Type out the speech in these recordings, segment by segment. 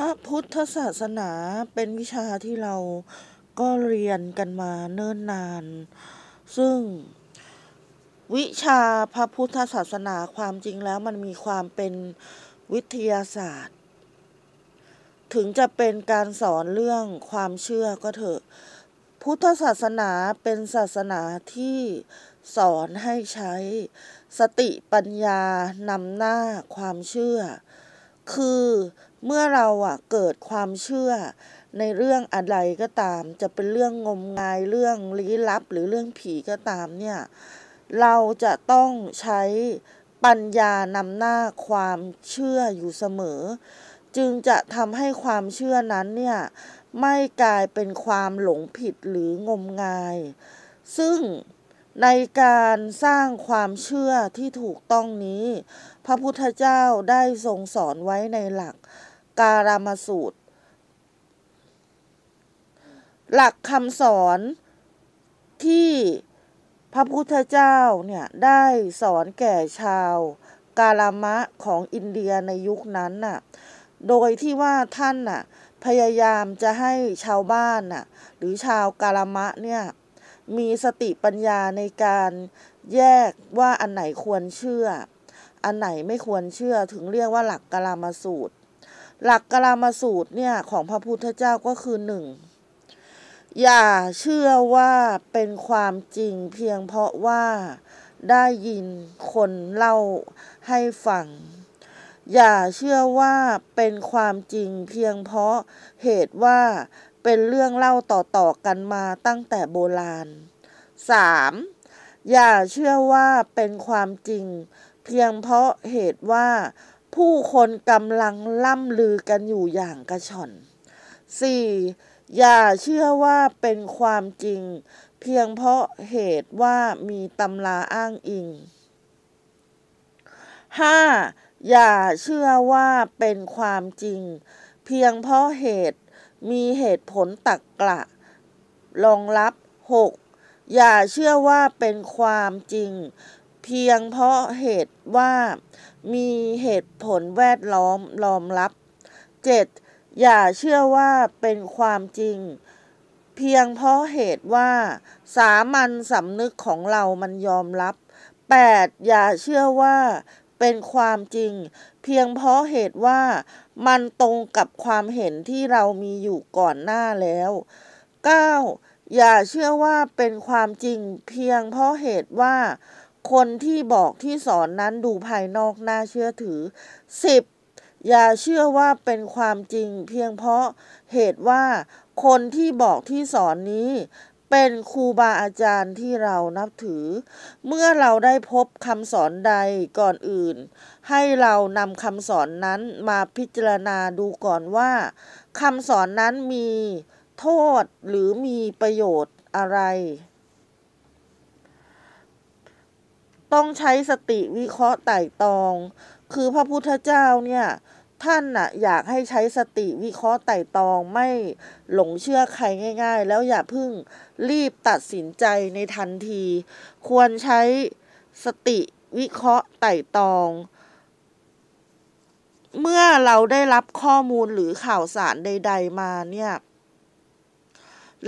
พระพุทธศาสนาเป็นวิชาที่เราก็เรียนกันมาเนิ่นนาน ซึ่ง วิชาพระพุทธศาสนาความจริงแล้วมันมีความเป็นวิทยาศาสตร์ ถึงจะเป็นการสอนเรื่องความเชื่อก็เถอะพุทธศาสนาเป็นศาสนาที่สอนให้ใช้สติปัญญานำหน้าความเชื่อ คือเมื่อเราอะเกิดความเชื่อในเรื่องอะไรก็ตาม จะเป็นเรื่องงมงายเรื่องลี้ลับหรือเรื่องผีก็ตามเนี่ยเราจะต้องใช้ปัญญานำหน้าความเชื่ออยู่เสมอ จึงจะทำให้ความเชื่อนั้นเนี่ยไม่กลายเป็นความหลงผิดหรืองมงาย ซึ่งในการสร้างความเชื่อที่ถูกต้องนี้ พระพุทธเจ้าได้ทรงสอนไว้ในหลักการามสูตร หลักคำสอนที่พระพุทธเจ้าเนี่ยได้สอนแก่ชาวกาลามะของอินเดียในยุคนั้นน่ะ โดยที่ว่าท่านน่ะพยายามจะให้ชาวบ้านน่ะหรือชาวกาลามะเนี่ยมีสติปัญญาในการแยกว่าอันไหนควรเชื่อ อันไหนไม่ควรเชื่อถึงเรียกว่าหลักกาลามสูตรหลักกรามาสูตรเนี่ยของพระพุทธเจ้าก็คือหนึ่งอย่าเชื่อว่าเป็นความจริงเพียงเพราะว่าได้ยินคนเล่าให้ฟัง อย่าเชื่อว่าเป็นความจริงเพียงเพราะเหตุว่าเป็นเรื่องเล่าต่อๆกันมาตั้งแต่โบราณ 3. อย่าเชื่อว่าเป็นความจริงเพียงเพราะเหตุว่าผู้คนกำลังล่ำลือกันอยู่อย่างกระชอน 4. อย่าเชื่อว่าเป็นความจริง เพียงเพราะเหตุว่ามีตำราอ้างอิง 5. อย่าเชื่อว่าเป็นความจริง เพียงเพราะเหตุมีเหตุผลตักกะรองรับ 6. อย่าเชื่อว่าเป็นความจริงเพียงเพราะเหตุว่ามีเหตุผลแวดล้อมรอมรับ 7. อย่าเชื่อว่าเป็นความจริง เพียงเพราะเหตุว่าสามัญสำนึกของเรามันยอมรับ 8. อย่าเชื่อว่าเป็นความจริง เพียงเพราะเหตุว่ามันตรงกับความเห็นที่เรามีอยู่ก่อนหน้าแล้ว 9. อย่าเชื่อว่าเป็นความจริง เพียงเพราะเหตุว่าคนที่บอกที่สอนนั้นดูภายนอกน่าเชื่อถือ 10. อย่าเชื่อว่าเป็นความจริงเพียงเพราะเหตุว่าคนที่บอกที่สอนนี้ เป็นครูบาอาจารย์ที่เรานับถือ เมื่อเราได้พบคำสอนใดก่อนอื่น ให้เรานำคำสอนนั้นมาพิจารณาดูก่อนว่าคำสอนนั้นมีโทษหรือมีประโยชน์อะไรต้องใช้สติวิเคราะห์ไต่ตอง คือพระพุทธเจ้าเนี่ยท่านน่ะอยากให้ใช้สติวิเคราะห์ไต่ตองไม่หลงเชื่อใครง่าย ๆ แล้วอย่าพึ่งรีบตัดสินใจในทันที ควรใช้สติวิเคราะห์ไต่ตอง เมื่อเราได้รับข้อมูลหรือข่าวสารใด ๆมาเนี่ย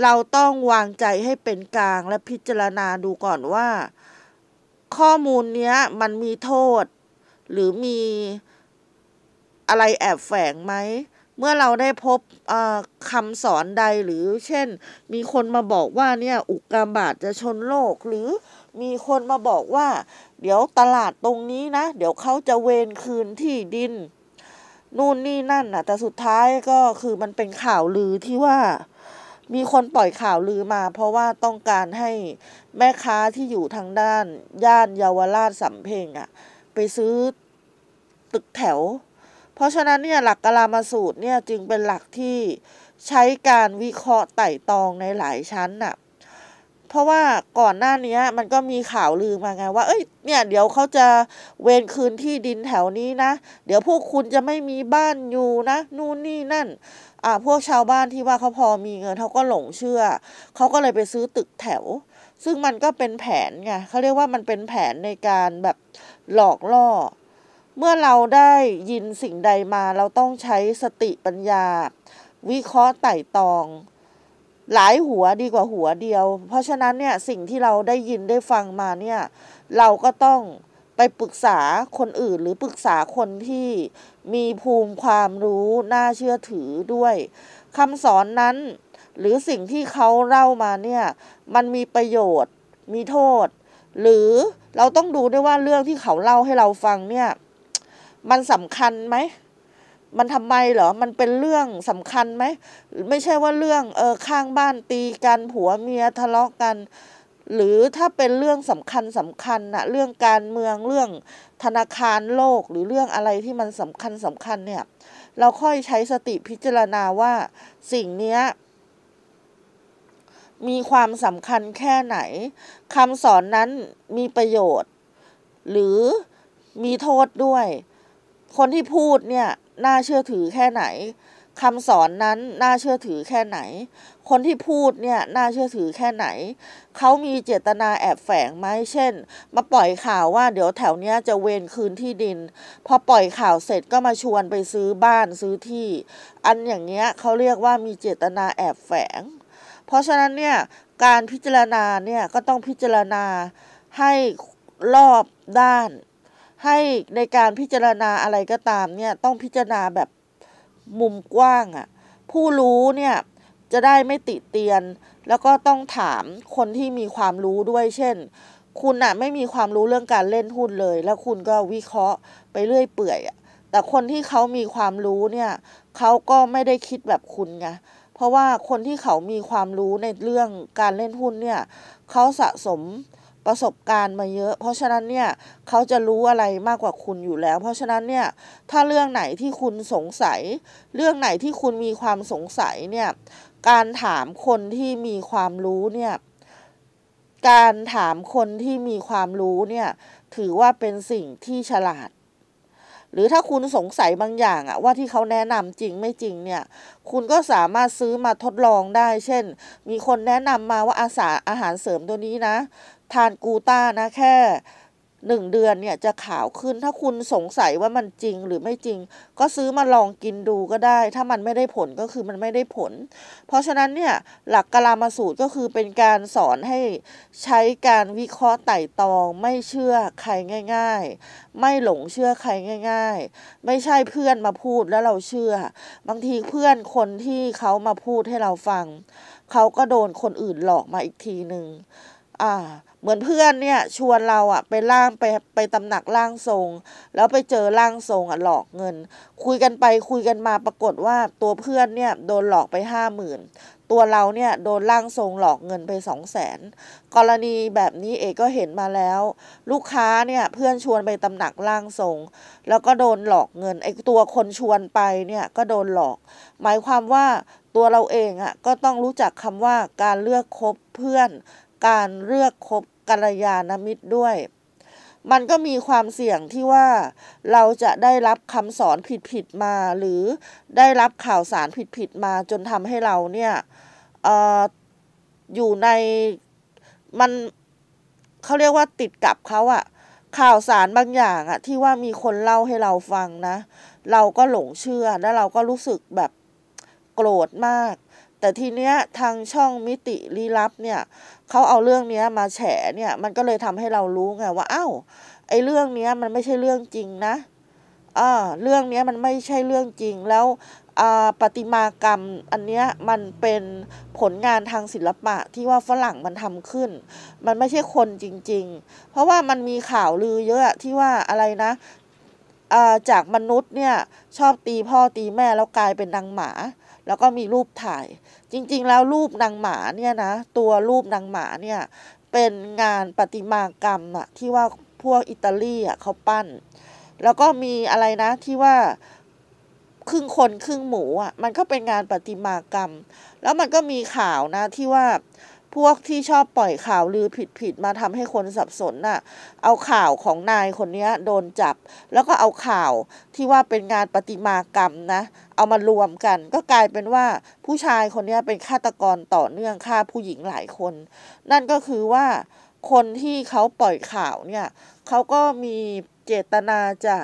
เราต้องวางใจให้เป็นกลางและพิจารณาดูก่อนว่าข้อมูลเนี้ยมันมีโทษ หรือมีอะไรแอบแฝงไหม เมื่อเราได้พบคำสอนใดหรือเช่น มีคนมาบอกว่าเนี่ยอุกกาบาตจะชนโลกหรือมีคนมาบอกว่า เดี๋ยวตลาดตรงนี้นะ เดี๋ยวเขาจะเวนคืนที่ดิน นู่นนี่นั่นนะแต่สุดท้ายก็คือมันเป็นข่าวลือที่ว่ามีคนปล่อยข่าวลือมา เพราะว่าต้องการให้แม่ค้าที่อยู่ทางด้านย่านเยาวราชสำเพ็งอะไปซื้อตึกแถว เพราะฉะนั้นเนี่ยหลักกลามาสูตรเนี่ยจึงเป็นหลักที่ใช้การวิเคราะห์ไต่ตองในหลายชั้นน่ะ เพราะว่าก่อนหน้านี้มันก็มีข่าวลือมาไงว่าเอ้ยเนี่ย เดี๋ยวเขาจะเวนคืนที่ดินแถวนี้นะเดี๋ยวพวกคุณจะไม่มีบ้านอยู่นะ นู่นนี่นั่นอ่าพวกชาวบ้านที่ว่าเขาพอมีเงิน เขาก็หลงเชื่อเขาก็เลยไปซื้อตึกแถว ซึ่งมันก็เป็นแผนไงเขาเรียกว่ามันเป็นแผนในการแบบหลอกล่อ เมื่อเราได้ยินสิ่งใดมา เราต้องใช้สติปัญญา วิเคราะห์ไต่ตองหลายหัวดีกว่าหัวเดียว เพราะฉะนั้นเนี่ยสิ่งที่เราได้ยินได้ฟังมาเนี่ย เราก็ต้องไปปรึกษาคนอื่นหรือปรึกษาคนที่มีภูมิความรู้น่าเชื่อถือด้วยคำสอนนั้นหรือสิ่งที่เขาเล่ามาเนี่ยมันมีประโยชน์ มีโทษ หรือเราต้องดูด้วยว่าเรื่องที่เขาเล่าให้เราฟังเนี่ยมันสำคัญไหม มันทำไมเหรอมันเป็นเรื่องสำคัญไหม ไม่ใช่ว่าเรื่องเออข้างบ้านตีกันผัวเมียทะเลาะกันหรือถ้าเป็นเรื่องสำคัญสำคัญนะเรื่องการเมืองเรื่องธนาคารโลกหรือเรื่องอะไรที่มันสำคัญสำคัญเนี่ยเราค่อยใช้สติพิจารณาว่าสิ่งนี้มีความสำคัญแค่ไหนคำสอนนั้นมีประโยชน์ หรือมีโทษด้วย คนที่พูดเนี่ยน่าเชื่อถือแค่ไหนคำสอนนั้นน่าเชื่อถือแค่ไหน คนที่พูดเนี่ยน่าเชื่อถือแค่ไหน เขามีเจตนาแอบแฝงไหม เช่น มาปล่อยข่าวว่าเดี๋ยวแถวเนี้ยจะเวนคืนที่ดิน พอปล่อยข่าวเสร็จก็มาชวนไปซื้อบ้านซื้อที่ อันอย่างเงี้ยเขาเรียกว่ามีเจตนาแอบแฝง เพราะฉะนั้นเนี่ยการพิจารณาเนี่ยก็ต้องพิจารณาให้รอบด้าน ให้ในการพิจารณาอะไรก็ตามเนี่ยต้องพิจารณาแบบมุมกว้างอะ่ะผู้รู้เนี่ยจะได้ไม่ติเตียน แล้วก็ต้องถามคนที่มีความรู้ด้วยเช่น คุณอะไม่มีความรู้เรื่องการเล่นหุ้นเลย แล้วคุณก็วิเคราะห์ไปเรื่อยเปื่อยอะแต่คนที่เขามีความรู้เนี่ยเขาก็ไม่ได้คิดแบบคุณไงเพราะว่าคนที่เขามีความรู้ในเรื่องการเล่นหุ้นเนี่ยเขาสะสมประสบการณ์มาเยอะ เพราะฉะนั้นเนี่ยเขาจะรู้อะไรมากกว่าคุณอยู่แล้ว เพราะฉะนั้นเนี่ยถ้าเรื่องไหนที่คุณสงสัย เรื่องไหนที่คุณมีความสงสัยเนี่ยการถามคนที่มีความรู้เนี่ยการถามคนที่มีความรู้เนี่ยถือว่าเป็นสิ่งที่ฉลาด หรือถ้าคุณสงสัยบางอย่างอะว่าที่เขาแนะนำจริงไม่จริงเนี่ย คุณก็สามารถซื้อมาทดลองได้ เช่น มีคนแนะนำมาว่าอาสาอาหารเสริมตัวนี้นะทานกูต้านะแค่หนึ่งเดือนเนี่ยจะขาวขึ้นถ้าคุณสงสัยว่ามันจริงหรือไม่จริง ก็ซื้อมาลองกินดูก็ได้ ถ้ามันไม่ได้ผลก็คือมันไม่ได้ผล เพราะฉะนั้นเนี่ยหลักกลามาสูตรก็คือเป็นการสอนให้ใช้การวิเคราะห์ไต่ตองไม่เชื่อใครง่าย ๆ ไม่หลงเชื่อใครง่าย ๆ ไม่ใช่เพื่อนมาพูดแล้วเราเชื่อ บางทีเพื่อนคนที่เขามาพูดให้เราฟังเขาก็โดนคนอื่นหลอกมาอีกทีหนึ่งอ่าเหมือนเพื่อนเนี่ยชวนเราอะไปล่างไปไปตำหนักล่างทรง แล้วไปเจอล่างทรงอะหลอกเงิน คุยกันไปคุยกันมาปรากฏว่าตัวเพื่อนเนี่ยโดนหลอกไปห้าหมื่นตัวเราเนี่ยโดนล่างทรงหลอกเงินไปสองแสนกรณีแบบนี้เอกก็เห็นมาแล้ว ลูกค้าเนี่ยเพื่อนชวนไปตำหนักล่างทรง แล้วก็โดนหลอกเงินไอตัวคนชวนไปเนี่ยก็โดนหลอก หมายความว่าตัวเราเองอะก็ต้องรู้จักคำว่าการเลือกคบเพื่อนการเลือกคบกัลยาณมิตรด้วย มันก็มีความเสี่ยงที่ว่าเราจะได้รับคำสอนผิดๆมา หรือได้รับข่าวสารผิดๆมาจนทำให้เราเนี่ยออยู่ในมันเขาเรียกว่าติดกับเขาอะข่าวสารบางอย่างอะที่ว่ามีคนเล่าให้เราฟังนะ เราก็หลงเชื่อแล้วเราก็รู้สึกแบบโกรธมากแต่ทีเนี้ยทางช่องมิติลี้ลับเนี่ยเขาเอาเรื่องเนี้ยมาแฉเนี่ยมันก็เลยทำให้เรารู้ไงว่าเอ้าไอ้เรื่องเนี้ยมันไม่ใช่เรื่องจริงนะอ่าเรื่องเนี้ยมันไม่ใช่เรื่องจริงแล้วปฏิมากรรมอันเนี้ยมันเป็นผลงานทางศิลปะที่ว่าฝรั่งมันทำขึ้น มันไม่ใช่คนจริง ๆ เพราะว่ามันมีข่าวลือเยอะที่ว่าอะไรนะาจากมนุษย์เนี่ยชอบตีพ่อตีแม่แล้วกลายเป็นนางหมาแล้วก็มีรูปถ่าย จริงๆแล้วรูปนางหมาเนี่ยนะ ตัวรูปนางหมาเนี่ยเป็นงานประติมากรรมอะที่ว่าพวกอิตาลีอะเขาปั้น แล้วก็มีอะไรนะที่ว่าครึ่งคนครึ่งหมูอะมันก็เป็นงานประติมากรรม แล้วมันก็มีข่าวนะที่ว่าพวกที่ชอบปล่อยข่าวลือผิดๆมาทำให้คนสับสนน่ะ เอาข่าวของนายคนนี้โดนจับ แล้วก็เอาข่าวที่ว่าเป็นงานประติมากรรมนะ เอามารวมกัน ก็กลายเป็นว่าผู้ชายคนนี้เป็นฆาตกรต่อเนื่องฆ่าผู้หญิงหลายคน นั่นก็คือว่าคนที่เขาปล่อยข่าวเนี่ยเขาก็มีเจตนาจะ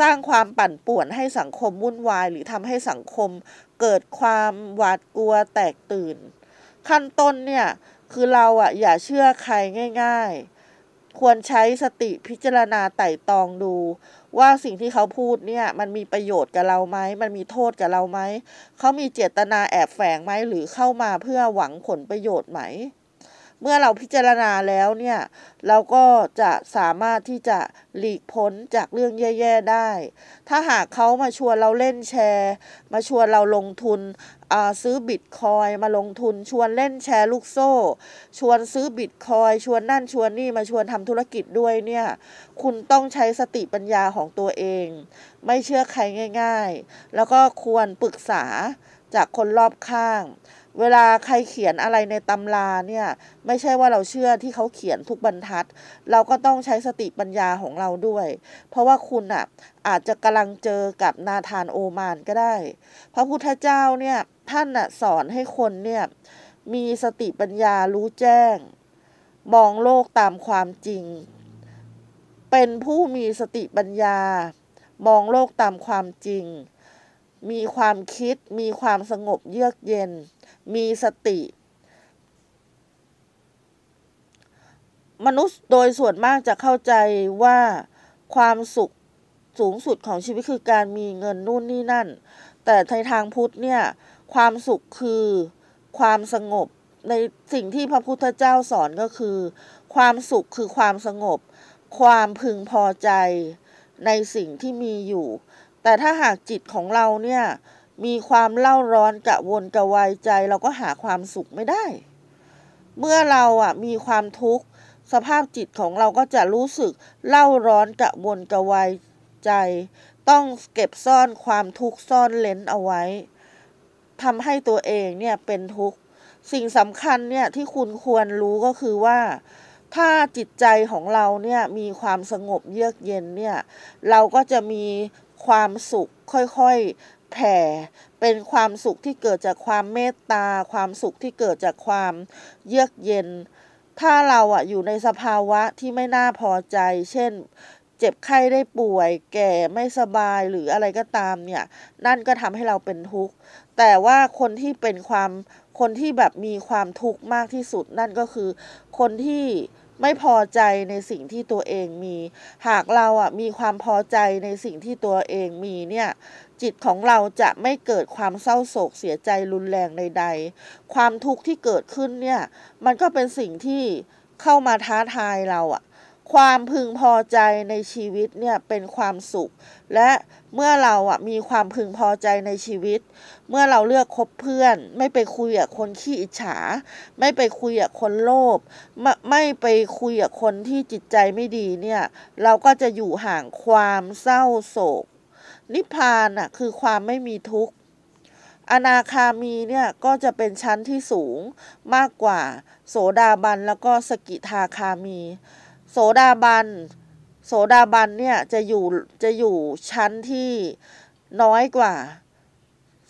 สร้างความปั่นป่วนให้สังคมวุ่นวาย หรือทำให้สังคมเกิดความหวาดกลัวแตกตื่นขั้นต้นเนี่ย คือเราอะอย่าเชื่อใครง่ายๆ ควรใช้สติพิจารณาไต่ตองดู ว่าสิ่งที่เขาพูดเนี่ย มันมีประโยชน์กับเราไหม มันมีโทษกับเราไหม เขามีเจตนาแอบแฝงไหมหรือเข้ามาเพื่อหวังผลประโยชน์ไหมเมื่อเราพิจารณาแล้วเนี่ยเราก็จะสามารถที่จะหลีกพ้นจากเรื่องแย่ๆได้ ถ้าหากเขามาชวนเราเล่นแชร์ มาชวนเราลงทุนซื้อบิตคอยมาลงทุนชวนเล่นแชร์ลูกโซ่ ชวนซื้อบิตคอยชวนนั่นชวนนี่มาชวนทำธุรกิจด้วยเนี่ยคุณต้องใช้สติปัญญาของตัวเอง ไม่เชื่อใครง่าย ๆ แล้วก็ควรปรึกษาจากคนรอบข้างเวลาใครเขียนอะไรในตำราเนี่ย ไม่ใช่ว่าเราเชื่อที่เขาเขียนทุกบรรทัด เราก็ต้องใช้สติปัญญาของเราด้วย เพราะว่าคุณอ่ะอาจจะกำลังเจอกับนาธานโอมานก็ได้พระพุทธเจ้าเนี่ยท่านอะสอนให้คนเนี่ยมีสติปัญญารู้แจ้ง มองโลกตามความจริง เป็นผู้มีสติปัญญา มองโลกตามความจริง มีความคิด มีความสงบเยือกเย็นมีสติ มนุษย์โดยส่วนมากจะเข้าใจว่าความสุขสูงสุดของชีวิตคือการมีเงินนู่นนี่นั่น แต่ในทางพุทธเนี่ยความสุขคือความสงบ ในสิ่งที่พระพุทธเจ้าสอนก็คือ ความสุขคือความสงบ ความพึงพอใจในสิ่งที่มีอยู่ แต่ถ้าหากจิตของเราเนี่ยมีความเล่าร้อนกะวนกะวายใจเราก็หาความสุขไม่ได้ เมื่อเราอ่ะมีความทุกข์ สภาพจิตของเราก็จะรู้สึกเล่าร้อนกะวนกะวายใจ ต้องเก็บซ่อนความทุกข์ซ่อนเลนเอาไว้ทำให้ตัวเองเนี่ยเป็นทุกข์สิ่งสำคัญเนี่ยที่คุณควรรู้ก็คือว่า ถ้าจิตใจของเราเนี่ยมีความสงบเยือกเย็นเนี่ยเราก็จะมีความสุขค่อยแผ่เป็นความสุขที่เกิดจากความเมตตา ความสุขที่เกิดจากความเยือกเย็น ถ้าเราอะอยู่ในสภาวะที่ไม่น่าพอใจ เช่น เจ็บไข้ได้ป่วย แก่ไม่สบายหรืออะไรก็ตามเนี่ยนั่นก็ทำให้เราเป็นทุกข์แต่ว่าคนที่เป็นความคนที่แบบมีความทุกข์มากที่สุด นั่นก็คือคนที่ไม่พอใจในสิ่งที่ตัวเองมี หากเราอ่ะมีความพอใจในสิ่งที่ตัวเองมีเนี่ย จิตของเราจะไม่เกิดความเศร้าโศกเสียใจรุนแรงใดๆ ความทุกข์ที่เกิดขึ้นเนี่ย มันก็เป็นสิ่งที่เข้ามาท้าทายเราอ่ะความพึงพอใจในชีวิตเนี่ย เป็นความสุขและเมื่อเราอ่ะมีความพึงพอใจในชีวิต เมื่อเราเลือกคบเพื่อน ไม่ไปคุยกับคนขี้อิจฉา ไม่ไปคุยกับคนโลภไม่ไปคุยกับคนที่จิตใจไม่ดีเนี่ยเราก็จะอยู่ห่างความเศร้าโศก นิพพานอ่ะคือความไม่มีทุกข์ อนาคามีเนี่ยก็จะเป็นชั้นที่สูงมากกว่าโสดาบันแล้วก็สกิทาคามี โสดาบันโสดาบันเนี่ยจะอยู่จะอยู่ชั้นที่น้อยกว่า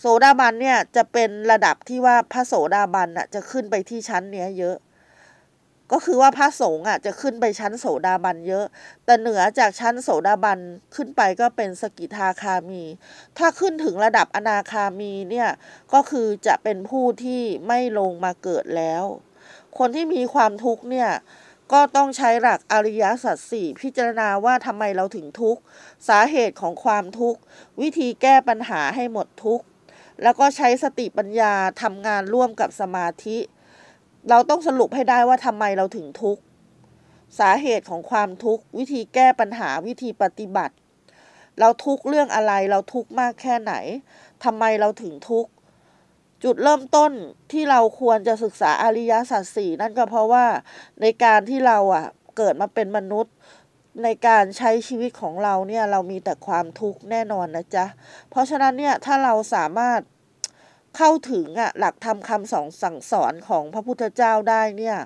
โสดาบันเนี่ยจะเป็นระดับที่ว่าพระโสดาบันอะจะขึ้นไปที่ชั้นเนี้ยเยอะ ก็คือว่าพระสงฆ์อะจะขึ้นไปชั้นโสดาบันเยอะ แต่เหนือจากชั้นโสดาบันขึ้นไปก็เป็นสกิทาคามี ถ้าขึ้นถึงระดับอนาคามีเนี่ยก็คือจะเป็นผู้ที่ไม่ลงมาเกิดแล้ว คนที่มีความทุกข์เนี่ยก็ต้องใช้หลักอริยสัจสี่พิจารณาว่าทำไมเราถึงทุกข์สาเหตุของความทุกข์วิธีแก้ปัญหาให้หมดทุกข์แล้วก็ใช้สติปัญญาทำงานร่วมกับสมาธิ เราต้องสรุปให้ได้ว่าทำไมเราถึงทุกข์สาเหตุของความทุกข์วิธีแก้ปัญหาวิธีปฏิบัติ เราทุกข์เรื่องอะไรเราทุกข์มากแค่ไหนทำไมเราถึงทุกข์จุดเริ่มต้นที่เราควรจะศึกษาอริยสัจสี่นั่นก็เพราะว่าในการที่เราอ่ะเกิดมาเป็นมนุษย์ในการใช้ชีวิตของเราเนี่ยเรามีแต่ความทุกข์แน่นอนนะจ๊ะเพราะฉะนั้นเนี่ยถ้าเราสามารถเข้าถึงอะหลักธรรมคำสองสั่งสอนของพระพุทธเจ้าได้เนี่ย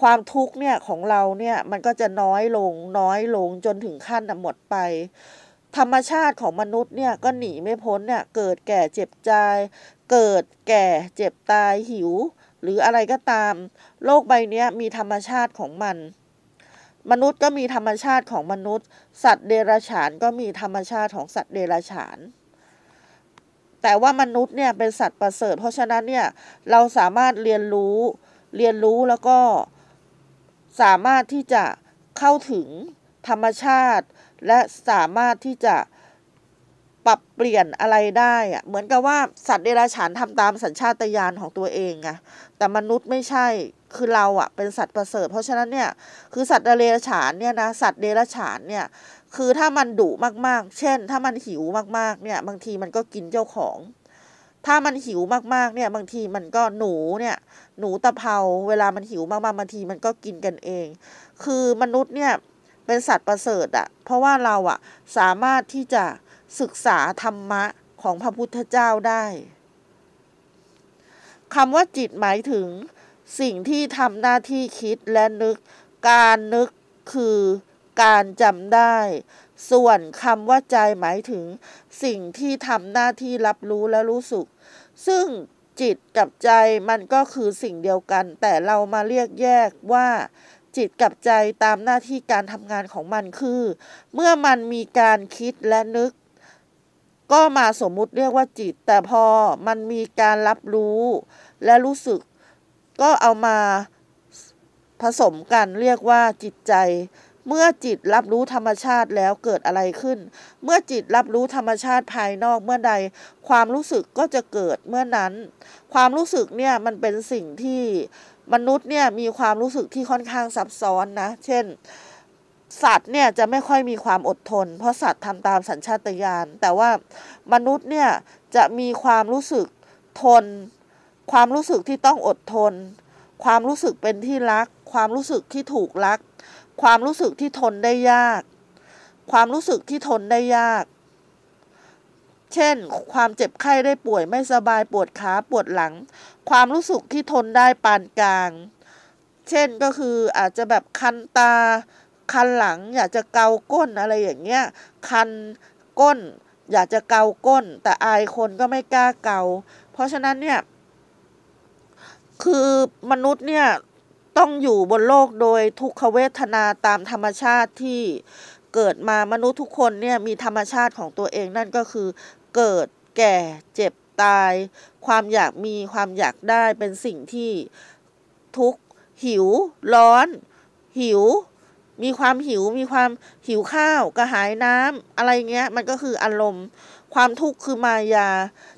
ความทุกข์เนี่ยของเราเนี่ยมันก็จะน้อยลงน้อยลงจนถึงขั้นหมดไป ธรรมชาติของมนุษย์เนี่ยก็หนีไม่พ้นเนี่ยเกิดแก่เจ็บใจเกิดแก่เจ็บตายหิว หรืออะไรก็ตาม โลก ใบนี้มีธรรมชาติของมัน มนุษย์ก็มีธรรมชาติของมนุษย์ สัตว์เดรัจฉานก็มีธรรมชาติของสัตว์เดรัจฉาน แต่ว่ามนุษย์เนี่ยเป็นสัตว์ประเสริฐ เพราะฉะนั้นเนี่ยเราสามารถเรียนรู้เรียนรู้แล้วก็สามารถที่จะเข้าถึงธรรมชาติ และสามารถที่จะปรับเปลี่ยนอะไรได้อะเหมือนกับว่าสัตว์เดรัจฉานทำตามสัญชาตญาณของตัวเองไงแต่มนุษย์ไม่ใช่คือเราอะเป็นสัตว์ประเสริฐ เพราะฉะนั้นเนี่ยคือสัตว์เดรัจฉานเนี่ยนะสัตว์เดรัจฉานเนี่ยคือถ้ามันดุมากๆ เช่นถ้ามันหิวมากๆเนี่ยบางทีมันก็กินเจ้าของ ถ้ามันหิวมากๆเนี่ยบางทีมันก็หนูเนี่ยหนูตะเภาเวลามันหิวมากๆบางทีมันก็กินกันเอง คือมนุษย์เนี่ยเป็นสัตว์ประเสริฐอะเพราะว่าเราอะสามารถที่จะศึกษาธรรมะของพระพุทธเจ้าได้คำว่าจิตหมายถึง สิ่งที่ทำหน้าที่คิดและนึก การนึกคือการจำได้ ส่วนคำว่าใจหมายถึง สิ่งที่ทำหน้าที่รับรู้และรู้สึกซึ่งจิตกับใจมันก็คือสิ่งเดียวกัน แต่เรามาเรียกแยกว่า จิตกับใจตามหน้าที่การทำงานของมันคือ เมื่อมันมีการคิดและนึกก็มาสมมุติเรียกว่าจิต แต่พอมันมีการรับรู้และรู้สึก ก็เอามาผสมกันเรียกว่าจิตใจ เมื่อจิตรับรู้ธรรมชาติแล้วเกิดอะไรขึ้น เมื่อจิตรับรู้ธรรมชาติภายนอกเมื่อใด ความรู้สึกก็จะเกิดเมื่อนั้น ความรู้สึกเนี่ยมันเป็นสิ่งที่มนุษย์เนี่ยมีความรู้สึกที่ค่อนข้างซับซ้อนนะ เช่นสัตว์เนี่ยจะไม่ค่อยมีความอดทนเพราะสัตว์ทำตามสัญชาตญาณแต่ว่ามนุษย์เนี่ยจะมีความรู้สึกทน ความรู้สึกที่ต้องอดทน ความรู้สึกเป็นที่รัก ความรู้สึกที่ถูกรัก ความรู้สึกที่ทนได้ยาก ความรู้สึกที่ทนได้ยาก เช่น ความเจ็บไข้ได้ป่วยไม่สบายปวดขาปวดหลัง ความรู้สึกที่ทนได้ปานกลาง เช่นก็คืออาจจะแบบคันตาคันหลังอยากจะเกาก้นอะไรอย่างเงี้ย คันก้น อยากจะเกาก้นแต่อายคนก็ไม่กล้าเกา เพราะฉะนั้นเนี่ยคือมนุษย์เนี่ยต้องอยู่บนโลกโดยทุกขเวทนาตามธรรมชาติที่เกิดมามนุษย์ทุกคนเนี่ยมีธรรมชาติของตัวเองนั่นก็คือเกิดแก่เจ็บตาย ความอยากมีความอยากได้เป็นสิ่งที่ทุกหิว ร้อน หิวมีความหิว มีความหิวข้าวกระหายน้ำอะไรเงี้ย มันก็คืออารมณ์ความทุกข์คือมายา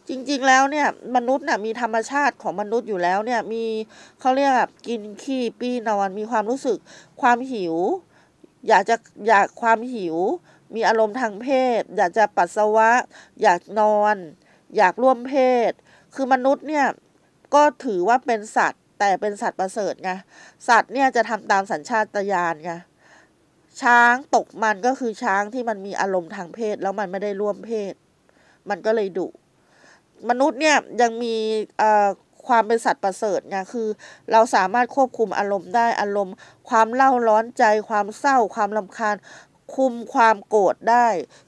จริงๆแล้วเนี่ยมนุษย์น่ะมีธรรมชาติของมนุษย์อยู่แล้วเนี่ยมีเขาเรียกแบบกินขี้ปีนอนมีความรู้สึก ความหิว อยากจะอยากความหิว มีอารมณ์ทางเพศ อยากจะปัสสาวะ อยากนอน อยากร่วมเพศ คือมนุษย์เนี่ยก็ถือว่าเป็นสัตว์ แต่เป็นสัตว์ประเสริฐไงสัตว์เนี่ยจะทำตามสัญชาตญาณไงช้างตกมันก็คือช้างที่มันมีอารมณ์ทางเพศ แล้วมันไม่ได้ร่วมเพศ มันก็เลยดุมนุษย์เนี่ยยังมีความเป็นสัตว์ประเสริฐไงคือ เราสามารถควบคุมอารมณ์ได้อารมณ์ ความเล่าร้อนใจความเศร้า ความลำคาญ คุมความโกรธได้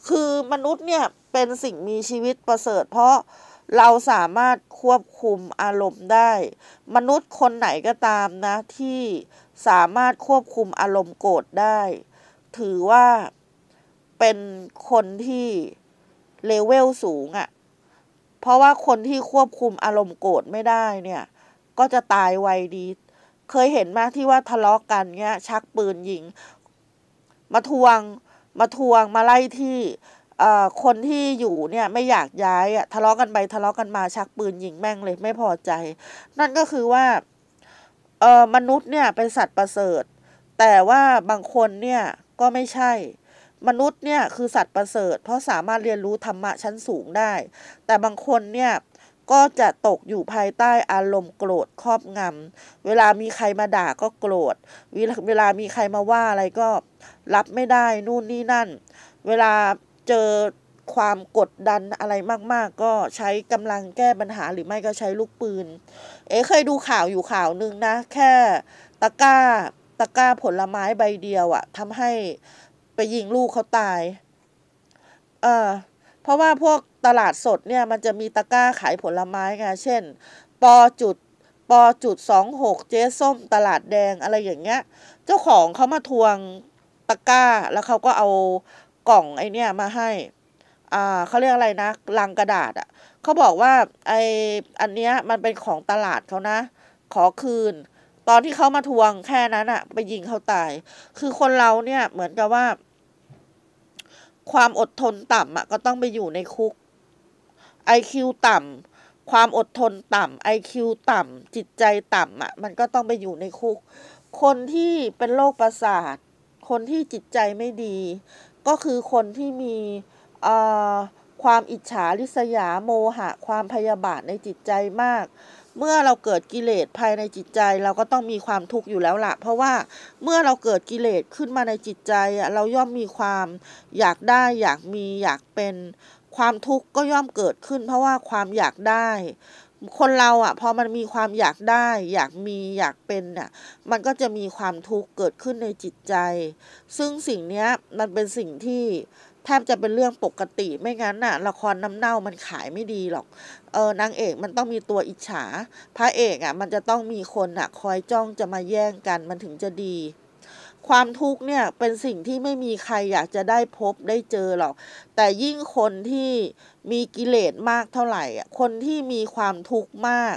คือมนุษย์เนี่ยเป็นสิ่งมีชีวิตประเสริฐ เพราะเราสามารถควบคุมอารมณ์ได้ มนุษย์คนไหนก็ตามนะที่สามารถควบคุมอารมณ์โกรธได้ถือว่าเป็นคนที่เลเวลสูงอะ่ะ เพราะว่าคนที่ควบคุมอารมณ์โกรธไม่ได้เนี่ย ก็จะตายไวดี เคยเห็นมากที่ว่าทะเลาะกกันเงี้ย ชักปืนยิง มาทวงมาทวงมาไล่ที่คนที่อยู่เนี่ย ไม่อยากย้ายอะทะเลาะกันไปทะเลาะกันมาชักปืนยิงแม่งเลยไม่พอใจ นั่นก็คือว่าเออมนุษย์เนี่ยเป็นสัตว์ประเสริฐ แต่ว่าบางคนเนี่ยก็ไม่ใช่ มนุษย์เนี่ย คือสัตว์ประเสริฐ เพราะสามารถเรียนรู้ธรรมะชั้นสูงได้ แต่บางคนเนี่ย ก็จะตกอยู่ภายใต้อารมณ์โกรธครอบงำ เวลามีใครมาด่าก็โกรธเวลามีใครมาว่าอะไรก็รับไม่ได้ นู่นนี่นั่น เวลาเจอความกดดันอะไรมาก ๆ ก็ใช้กำลังแก้ปัญหาหรือไม่ก็ใช้ลูกปืน เอ๋เคยดูข่าวอยู่ข่าวหนึ่งนะ แค่ตะก้าตะกร้าผลไม้ใบเดียวอะทำให้ไปยิงลูกเขาตาย เออเพราะว่าพวกตลาดสดเนี่ย มันจะมีตะกร้าขายผลไม้ไงเช่นปอจุดปอจุดสองหกเจ๊ส้มตลาดแดงอะไรอย่างเงี้ย เจ้าของเขามาทวงตะกร้าแล้วเขาก็เอากล่องไอเนี้ยมาให้ อ่าเขาเรียกอะไรนะ ลังกระดาษอะ่ะเขาบอกว่าไออันเนี้ยมันเป็นของตลาดเขานะ ขอคืนตอนที่เขามาทวงแค่นั้นอะไปยิงเขาตาย คือคนเราเนี่ยเหมือนกับว่าความอดทนต่ำอะก็ต้องไปอยู่ในคุก IQ ต่ำความอดทนต่ำ IQ ต่ำจิตใจต่ำอะมันก็ต้องไปอยู่ในคุก คนที่เป็นโรคประสาท คนที่จิตใจไม่ดี ก็คือคนที่มีความอิจฉาริษยาโมหะความพยาบาทในจิตใจมากเมื่อเราเกิดกิเลสภายในจิตใจเราก็ต้องมีความทุกข์อยู่แล้วละเพราะว่าเมื่อเราเกิดกิเลสขึ้นมาในจิตใจเราย่อมมีความอยากได้ อยากมีอยากเป็นความทุกข์ก็ย่อมเกิดขึ้น เพราะว่าความอยากได้ คนเราอ่ะพอมันมีความอยากได้ อยากมีอยากเป็นน่ะมันก็จะมีความทุกข์เกิดขึ้นในจิตใจ ซึ่งสิ่งเนี้ยมันเป็นสิ่งที่ทบจะเป็นเรื่องปกติไม่งั้นน่ะละครน้ำเน่ามันขายไม่ดีหรอกเออนางเอกมันต้องมีตัวอิจฉา พระเอกอ่ะมันจะต้องมีคนอ่ะคอยจ้องจะมาแย่งกันมันถึงจะดี ความทุกข์เนี่ยเป็นสิ่งที่ไม่มีใครอยากจะได้พบได้เจอหรอกแต่ยิ่งคนที่มีกิเลสมากเท่าไหร่อ่ะคนที่มีความทุกข์มาก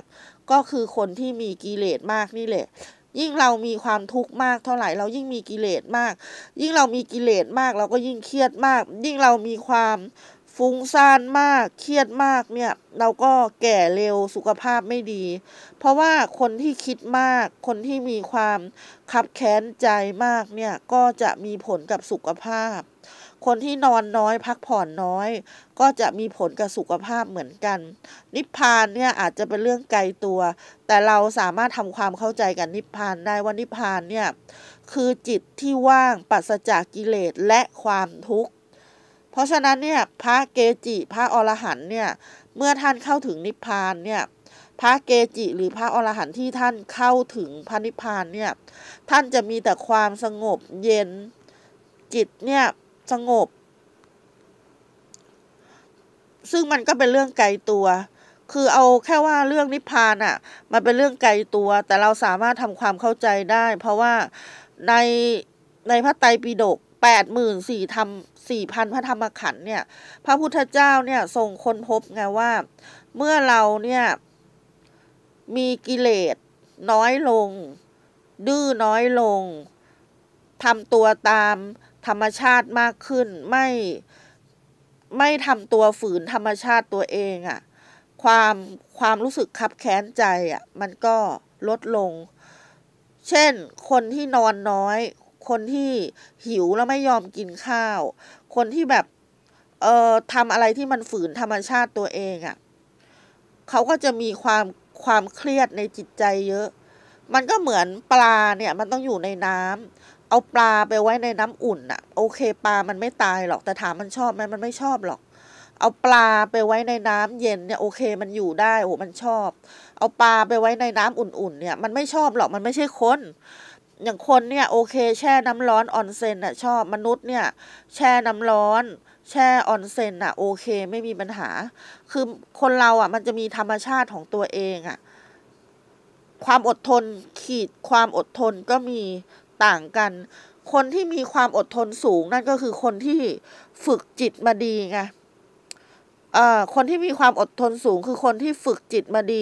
ก็คือคนที่มีกิเลสมากนี่แหละยิ่งเรามีความทุกข์มากเท่าไหร่เรายิ่งมีกิเลสมาก ยิ่งเรามีกิเลสมากเราก็ยิ่งเครียดมาก ยิ่งเรามีความฟุ้งซ่านมากเครียดมากเนี่ยเราก็แก่เร็วสุขภาพไม่ดี เพราะว่าคนที่คิดมาก คนที่มีความขับแค้นใจมากเนี่ยก็จะมีผลกับสุขภาพคนที่นอนน้อยพักผ่อนน้อยก็จะมีผลกับสุขภาพเหมือนกัน นิพพานเนี่ยอาจจะเป็นเรื่องไกลตัว แต่เราสามารถทำความเข้าใจกับนิพพานได้ว่านิพพานเนี่ยคือจิตที่ว่างปัสจากกิเลสและความทุกข์เพราะฉะนั้นเนี่ยพระเกจิพระอรหันเนี่ยเมื่อท่านเข้าถึงนิพพานเนี่ยพระเกจิหรือพระอรหันต์ที่ท่านเข้าถึงพระนิพพานเนี่ยท่านจะมีแต่ความสงบเย็นจิตเนี่ยสงบ ซึ่งมันก็เป็นเรื่องไกลตัว คือเอาแค่ว่าเรื่องนิพพานอะ่ะมันเป็นเรื่องไกลตัว แต่เราสามารถทำความเข้าใจได้ เพราะว่าใน ในพระไตรปิฎกแปดหมื่นสี่ธรรมสี่พันพระธรรมขันธ์เนี่ย พระพุทธเจ้าเนี่ย ทรงค้นพบไงว่า เมื่อเราเนี่ยมีกิเลส น้อยลง ดื้อน้อยลงทำตัวตามธรรมชาติมากขึ้นไม่ไม่ทำตัวฝืนธรรมชาติตัวเองอะ่ะความความรู้สึกขับแค้นใจอะ่ะมันก็ลดลง เช่นคนที่นอนน้อย คนที่หิวแล้วไม่ยอมกินข้าว คนที่แบบเอ่อทำอะไรที่มันฝืนธรรมชาติตัวเองอะ่ะเขาก็จะมีความความเครียดในจิตใจเยอะ มันก็เหมือนปลาเนี่ย มันต้องอยู่ในน้ำเอาปลาไปไว้ในน้ำอุ่นอะโอเค ปลามันไม่ตายหรอกแต่ถามมันชอบไหมมันไม่ชอบหรอก เอาปลาไปไว้ในน้ำเย็นเนี่ยโอเค มันอยู่ได้ โอ้มันชอบ เอาปลาไปไว้ในน้ำอุ่นๆเนี่ย มันไม่ชอบหรอกมันไม่ใช่คน อย่างคนเนี่ย โอเค แช่น้ำร้อนออนเซนอะชอบมนุษย์เนี่ย แช่น้ำร้อนแช่ออนเซนอะโอเคไม่มีปัญหา คือคนเราอะมันจะมีธรรมชาติของตัวเองอะความอดทนขีดความอดทนก็มีต่างกัน คนที่มีความอดทนสูงนั่นก็คือคนที่ฝึกจิตมาดีไงคนที่มีความอดทนสูง คือคนที่ฝึกจิตมาดี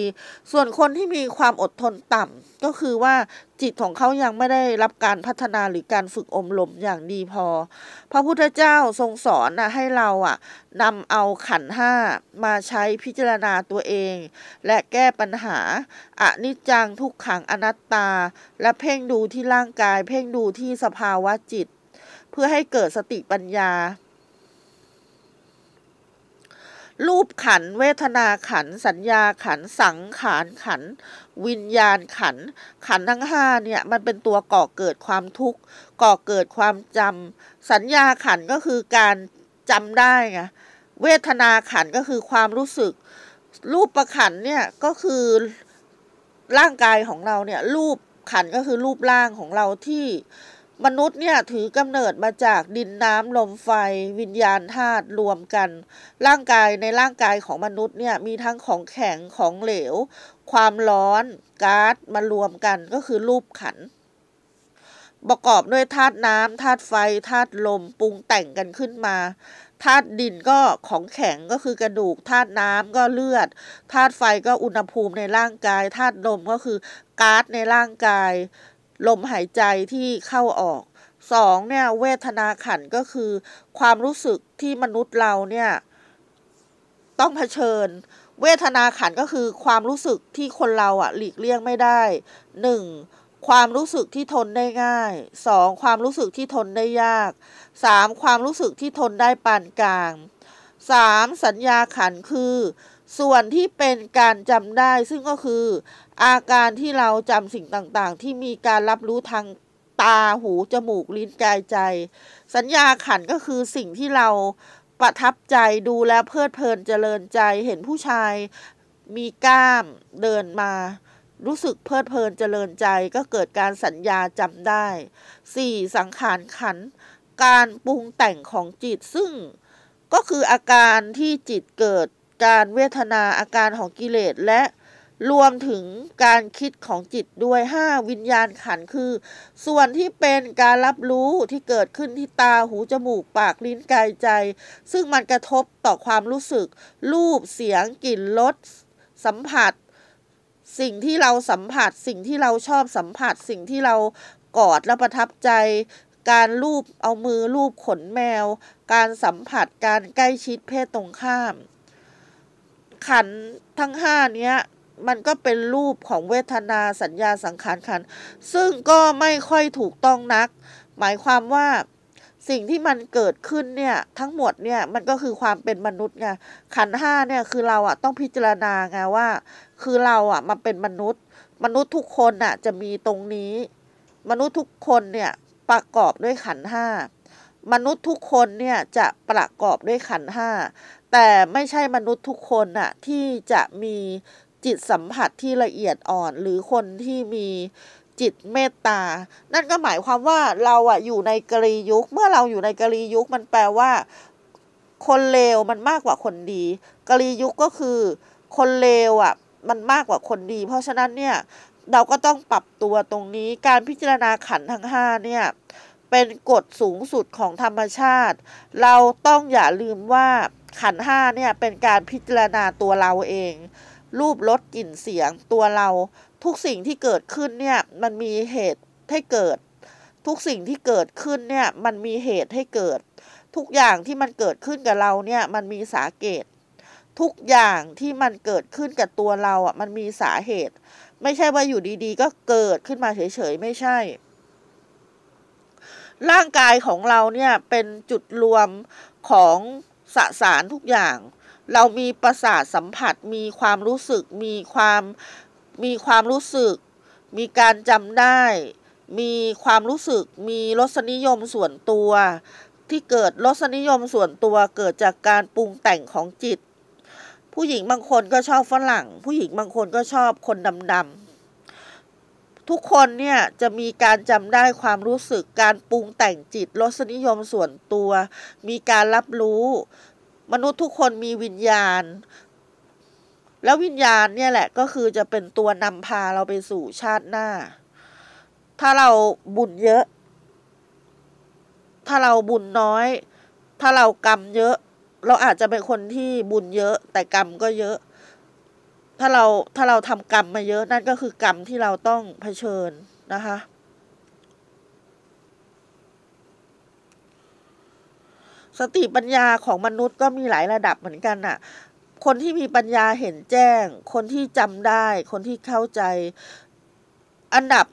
ส่วนคนที่มีความอดทนต่ก็คือว่าจิตของเขายังไม่ได้รับการพัฒนาหรือการฝึกอมลมอย่างดีพอ พระพุทธเจ้าทรงสอนนะให้เราอ่ะนำเอาขันห้ามาใช้พิจารณาตัวเอง และแก้ปัญหาอนิจจังทุกขังอนัตตา และเพ่งดูที่ร่างกาย เพ่งดูที่สภาวะจิต เพื่อให้เกิดสติปัญญารูปขันเวทนาขัน สัญญาขัน สังขารขัน วิญญาณขัน ขันทั้งห้าเนี่ยมันเป็นตัวก่อเกิดความทุกข์ก่อเกิดความจำสัญญาขันก็คือการจำได้ไงเวทนาขันก็คือความรู้สึก รูปประขันเนี่ยก็คือร่างกายของเราเนี่ยรูปขันก็คือรูปร่างของเราที่มนุษย์เนี่ยถือกำเนิดมาจากดินน้ำลมไฟ วิญญาณธาตุรวมกัน ร่างกายในร่างกายของมนุษย์เนี่ยมีทั้งของแข็งของเหลว ความร้อนก๊าซมารวมกันก็คือรูปขัน ประกอบด้วยธาตุน้ำธาตุไฟธาตุลมปรุงแต่งกันขึ้นมาธาตุดินก็ของแข็งก็คือกระดูกธาตุน้ำก็เลือดธาตุไฟก็อุณหภูมิในร่างกายธาตุลมก็คือก๊าซในร่างกายลมหายใจที่เข้าออกสองเนี่ยเวทนาขันก็คือ ความรู้สึกที่มนุษย์เราเนี่ยต้องเผชิญ เวทนาขันก็คือความรู้สึกที่คนเราอะหลีกเลี่ยงไม่ได้หนึ่งความรู้สึกที่ทนได้ง่ายสองความรู้สึกที่ทนได้ยากสามความรู้สึกที่ทนได้ปานกลางสามสัญญาขันคือส่วนที่เป็นการจำได้ซึ่งก็คืออาการที่เราจำสิ่งต่างๆ ที่มีการรับรู้ทางตาหู จมูกลิ้นกายใจ สัญญาขันก็คือสิ่งที่เราประทับใจดูแลเพลิดเพลินเจริญใจเห็นผู้ชาย มีกล้ามเดินมา รู้สึกเพลิดเพลินเจริญใจก็เกิดการสัญญาจำได้ 4. สังขารขัน การปรุงแต่งของจิต ซึ่งก็คืออาการที่จิตเกิดการเวทนาอาการของกิเลสและ รวมถึงการคิดของจิตด้วยห้าวิญญาณขันคือ ส่วนที่เป็นการรับรู้ที่เกิดขึ้นที่ตาหูจมูกปากลิ้นกายใจ ซึ่งมันกระทบต่อความรู้สึก รูปเสียงกลิ่นรสสัมผัส สิ่งที่เราสัมผัสสิ่งที่เราชอบสัมผัสสิ่งที่เรากอดและประทับใจ การรูปเอามือรูปขนแมว การสัมผัสการใกล้ชิดเพศตรงข้ามขันทั้งห้าเนี้ยมันก็เป็นรูปของเวทนาสัญญาสังขารขัน ซึ่งก็ไม่ค่อยถูกต้องนัก หมายความว่าสิ่งที่มันเกิดขึ้นเนี่ยทั้งหมดเนี่ยมันก็คือความเป็นมนุษย์ไงขันห้าเนี่ยคือเราอะต้องพิจารณาไงว่าคือเราอะมาเป็นมนุษย์มนุษย์ทุกคนอะจะมีตรงนี้ มนุษย์ทุกคนเนี่ยประกอบด้วยขันห้ามนุษย์ทุกคนเนี่ยจะประกอบด้วยขันห้าแต่ไม่ใช่มนุษย์ทุกคนน่ะที่จะมีจิตสัมผัสที่ละเอียดอ่อนหรือคนที่มีจิตเมตตา นั่นก็หมายความว่าเราอะอยู่ในกรียุคเมื่อเราอยู่ในกรียุคมันแปลว่า คนเลวมันมากกว่าคนดีกรียุคก็คือคนเลวอะมันมากกว่าคนดี เพราะฉะนั้นเนี่ย เราก็ต้องปรับตัวตรงนี้การพิจารณาขันทั้งห้าเนี่ยเป็นกฎสูงสุดของธรรมชาติ เราต้องอย่าลืมว่าขันห้าเนี่ยเป็นการพิจารณาตัวเราเอง รูปรสกลิ่นเสียงตัวเรา ทุกสิ่งที่เกิดขึ้นเนี่ยมันมีเหตุให้เกิด ทุกสิ่งที่เกิดขึ้นเนี่ยมันมีเหตุให้เกิด ทุกอย่างที่มันเกิดขึ้นกับเราเนี่ยมันมีสาเกต ทุกอย่างที่มันเกิดขึ้นกับตัวเราอ่ะมันมีสาเหตุ ไม่ใช่ว่าอยู่ดีๆ ก็เกิดขึ้นมาเฉยๆไม่ใช่ร่างกายของเราเนี่ยเป็นจุดรวมของสสารทุกอย่าง เรามีประสาทสัมผัส มีความรู้สึก มีความมีความรู้สึก มีการจำได้ มีความรู้สึก มีรสนิยมส่วนตัวที่เกิดรสนิยมส่วนตัวเกิดจากการปรุงแต่งของจิต ผู้หญิงบางคนก็ชอบฝรั่ง ผู้หญิงบางคนก็ชอบคนดำทุกคนเนี่ยจะมีการจำได้ความรู้สึกการปรุงแต่งจิต รสนิยมส่วนตัว มีการรับรู้มนุษย์ทุกคนมีวิญญาณ แล้ววิญญาณเนี่ยแหละก็คือจะเป็นตัวนำพาเราไปสู่ชาติหน้า ถ้าเราบุญเยอะ ถ้าเราบุญน้อย ถ้าเรากรรมเยอะ เราอาจจะเป็นคนที่บุญเยอะแต่กรรมก็เยอะถ้าเราถ้าเราทำกรรมมาเยอะนั่นก็คือกรรมที่เราต้องเผชิญนะคะสติปัญญาของมนุษย์ก็มีหลายระดับเหมือนกันน่ะคนที่มีปัญญาเห็นแจ้ง คนที่จำได้ คนที่เข้าใจ อันดับ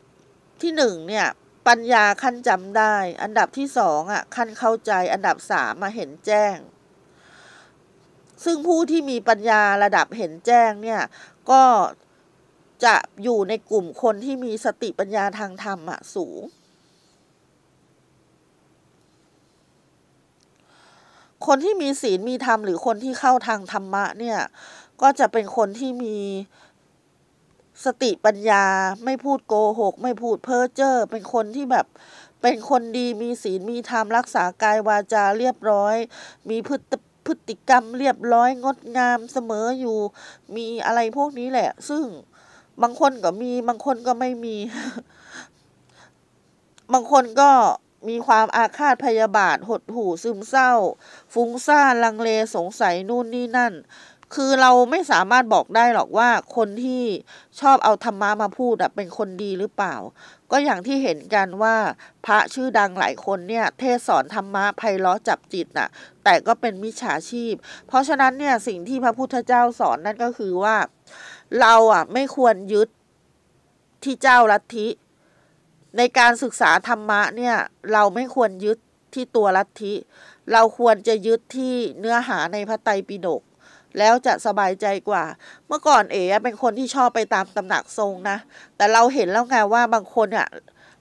ที่หนึ่งเนี่ยปัญญาขั้นจำได้ อันดับที่สองอ่ะขั้นเข้าใจ อันดับสามมาเห็นแจ้งซึ่งผู้ที่มีปัญญาระดับเห็นแจ้ง เนี่ย ก็จะอยู่ในกลุ่มคนที่มีสติปัญญาทางธรรมอะสูง คนที่มีศีลมีธรรมหรือคนที่เข้าทางธรรมะเนี่ยก็จะเป็นคนที่มีสติปัญญาไม่พูดโกหก ไม่พูดเพ้อเจ้อเป็นคนที่แบบเป็นคนดีมีศีลมีธรรมรักษา กาย วาจาเรียบร้อยมีพฤติพฤติกรรมเรียบร้อยงดงามเสมออยู่มีอะไรพวกนี้แหละ ซึ่งบางคนก็มีบางคนก็ไม่มีบางคนก็มีความอาฆาตพยาบาทหดหู่ซึมเศร้า ฟุ้งซ่านลังเลสงสัย นู่นนี่นั่นคือเราไม่สามารถบอกได้หรอกว่าคนที่ชอบเอาธรรมะมาพูดเป็นคนดีหรือเปล่า ก็อย่างที่เห็นกันว่าพระชื่อดังหลายคนเนี่ยเทศสอนธรรมะไพเราะจับจิตน่ะ แต่ก็เป็นมิจฉาชีพ เพราะฉะนั้นเนี่ยสิ่งที่พระพุทธเจ้าสอนนั่นก็คือว่าเราอ่ะไม่ควรยึดที่เจ้าลัทธิในการศึกษาธรรมะเนี่ยเราไม่ควรยึดที่ตัวลัทธิเราควรจะยึดที่เนื้อหาในพระไตรปิฎกแล้วจะสบายใจกว่า เมื่อก่อนเอ๋เป็นคนที่ชอบไปตามตำหนักทรงนะ แต่เราเห็นแล้วไงว่าบางคนอะ่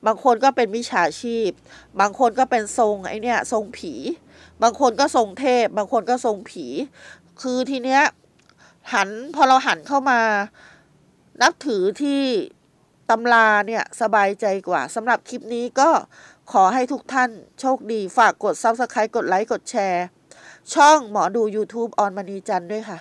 บางคนก็เป็นมิจฉาชีพ บางคนก็เป็นทรงไอเนี่ยทรงผี บางคนก็ทรงเทพ บางคนก็ทรงผี คือทีเนี้ยหันพอเราหันเข้ามานับถือที่ตำราเนี่ยสบายใจกว่าสำหรับคลิปนี้ก็ขอให้ทุกท่าน โชคดีฝากกด Subscribe กดไลค์กดแชร์ช่องหมอดู YouTube ออนมณีจันด้วยค่ะ